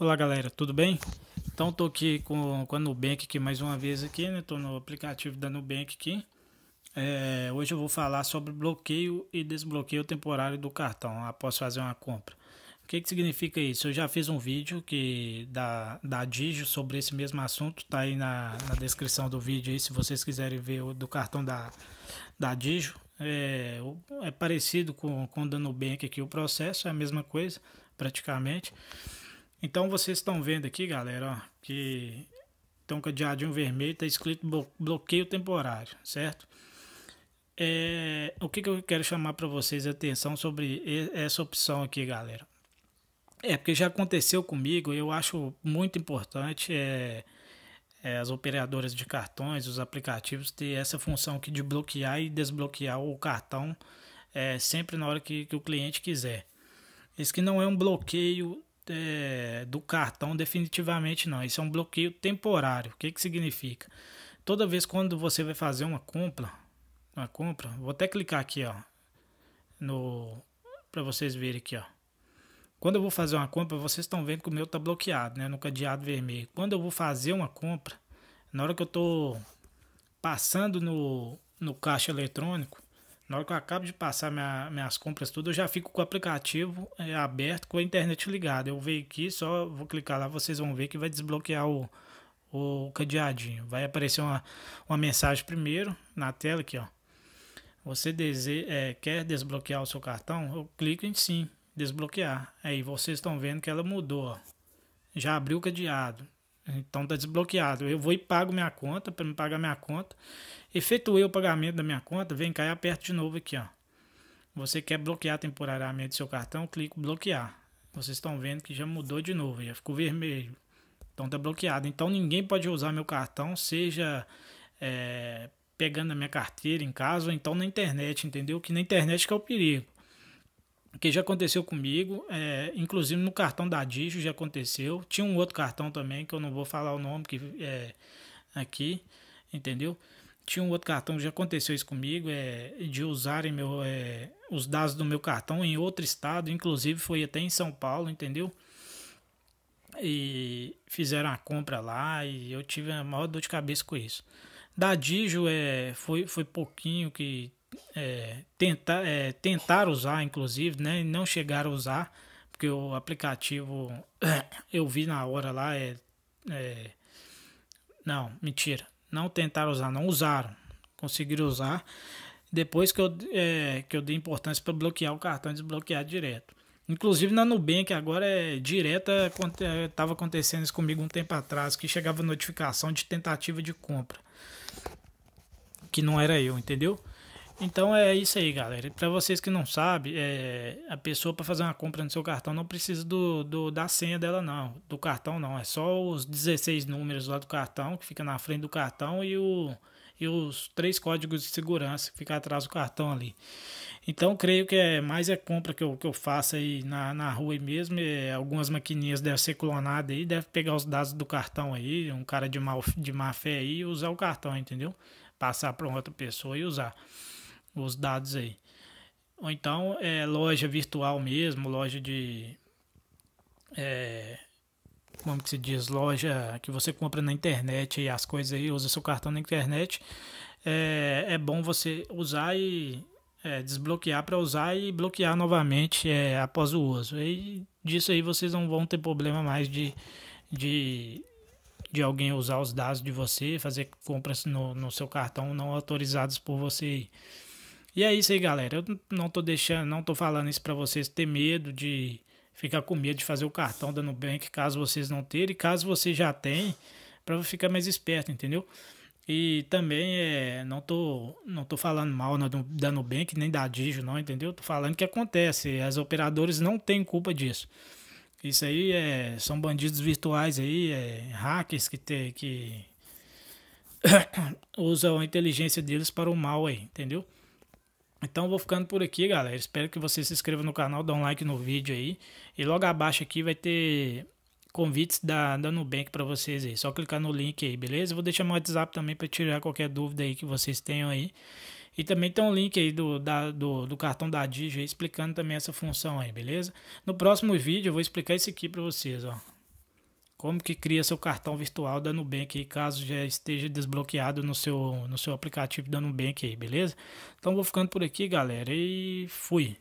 Olá galera, tudo bem? Então tô aqui com, com a Nubank aqui mais uma vez aqui, né? Tô no aplicativo da Nubank aqui. É, hoje eu vou falar sobre bloqueio e desbloqueio temporário do cartão após fazer uma compra. O que, que significa isso? Eu já fiz um vídeo que da, da Digio sobre esse mesmo assunto, tá aí na, na descrição do vídeo aí, se vocês quiserem ver o do cartão da, da Digio. É, é parecido com, com o da Nubank aqui o processo, é a mesma coisa praticamente. Então vocês estão vendo aqui, galera, ó, que tem então, um cadeadinho vermelho, está escrito bloqueio temporário, certo? É, o que, que eu quero chamar para vocês a atenção sobre essa opção aqui, galera? É porque já aconteceu comigo, eu acho muito importante é, é, as operadoras de cartões, os aplicativos, ter essa função aqui de bloquear e desbloquear o cartão é, sempre na hora que, que o cliente quiser. Esse que não é um bloqueio é, do cartão definitivamente não. Isso é um bloqueio temporário. O que, que significa? Toda vez quando você vai fazer uma compra, uma compra, vou até clicar aqui, ó, no para vocês verem aqui, ó. Quando eu vou fazer uma compra, vocês estão vendo que o meu tá bloqueado, né, no cadeado vermelho. Quando eu vou fazer uma compra, na hora que eu tô passando no no caixa eletrônico, na hora que eu acabo de passar minha, minhas compras tudo, eu já fico com o aplicativo é, aberto, com a internet ligada. Eu venho aqui, só vou clicar lá, vocês vão ver que vai desbloquear o, o cadeadinho. Vai aparecer uma, uma mensagem primeiro na tela aqui, ó. Você dese, é, quer desbloquear o seu cartão? Eu clico em sim, desbloquear. Aí vocês estão vendo que ela mudou, ó. Já abriu o cadeado. Então tá desbloqueado. Eu vou e pago minha conta para me pagar minha conta. Efetuei o pagamento da minha conta, vem cá e aperto de novo aqui, ó. Você quer bloquear temporariamente seu cartão, clico bloquear. Vocês estão vendo que já mudou de novo, já ficou vermelho. Então tá bloqueado. Então ninguém pode usar meu cartão, seja é, pegando a minha carteira em casa ou então na internet, entendeu? Que na internet que é o perigo que já aconteceu comigo, é, inclusive no cartão da Digio já aconteceu. Tinha um outro cartão também, que eu não vou falar o nome que é aqui, entendeu? Tinha um outro cartão que já aconteceu isso comigo, é, de usarem meu, é, os dados do meu cartão em outro estado, inclusive foi até em São Paulo, entendeu? E fizeram a compra lá e eu tive a maior dor de cabeça com isso. Da Digio é, foi, foi pouquinho que é, tentar, é, tentar usar, inclusive, né? Não chegar a usar, porque o aplicativo eu vi na hora lá é, é não, mentira, não tentaram usar, não usaram, conseguiram usar depois que eu, é, que eu dei importância para bloquear o cartão desbloquear direto. Inclusive na Nubank agora é direta, estava é, acontecendo isso comigo um tempo atrás, que chegava notificação de tentativa de compra. Que não era eu, entendeu? Então é isso aí, galera. Para vocês que não sabem, é, a pessoa para fazer uma compra no seu cartão não precisa do, do, da senha dela, não. Do cartão, não. É só os 16 números lá do cartão, que fica na frente do cartão, e, o, e os três códigos de segurança que fica atrás do cartão ali. Então, creio que é mais é compra que eu, que eu faço aí na, na rua aí mesmo. É, algumas maquininhas devem ser clonadas aí, devem pegar os dados do cartão aí, um cara de, mal, de má fé aí, usar o cartão, entendeu? Passar para outra pessoa e usar os dados aí. Ou então é, loja virtual mesmo, loja de. É, como que se diz? Loja que você compra na internet e as coisas aí, usa seu cartão na internet. É, é bom você usar e é, desbloquear para usar e bloquear novamente é, após o uso. E disso aí vocês não vão ter problema mais de, de, de alguém usar os dados de você, fazer compras no, no seu cartão não autorizados por você. E é isso aí, galera. Eu não tô deixando, não tô falando isso para vocês ter medo de ficar com medo de fazer o cartão da Nubank, caso vocês não terem, caso você já tem, para ficar mais esperto, entendeu? E também é, não tô não tô falando mal na, da Nubank nem da Digio, não, entendeu? Tô falando que acontece, as operadoras não têm culpa disso. Isso aí é, são bandidos virtuais aí, é, hackers que tem que usam a inteligência deles para o mal aí, entendeu? Então vou ficando por aqui, galera. Espero que você se inscreva no canal, dá um like no vídeo aí. E logo abaixo aqui vai ter convites da, da Nubank para vocês aí. Só clicar no link aí, beleza? Vou deixar meu WhatsApp também para tirar qualquer dúvida aí que vocês tenham aí. E também tem um link aí do, da, do, do cartão da Digi explicando também essa função aí, beleza? No próximo vídeo eu vou explicar esse aqui para vocês, ó como que cria seu cartão virtual da Nubank, caso já esteja desbloqueado no seu, no seu aplicativo da Nubank, beleza? Então vou ficando por aqui, galera, e fui!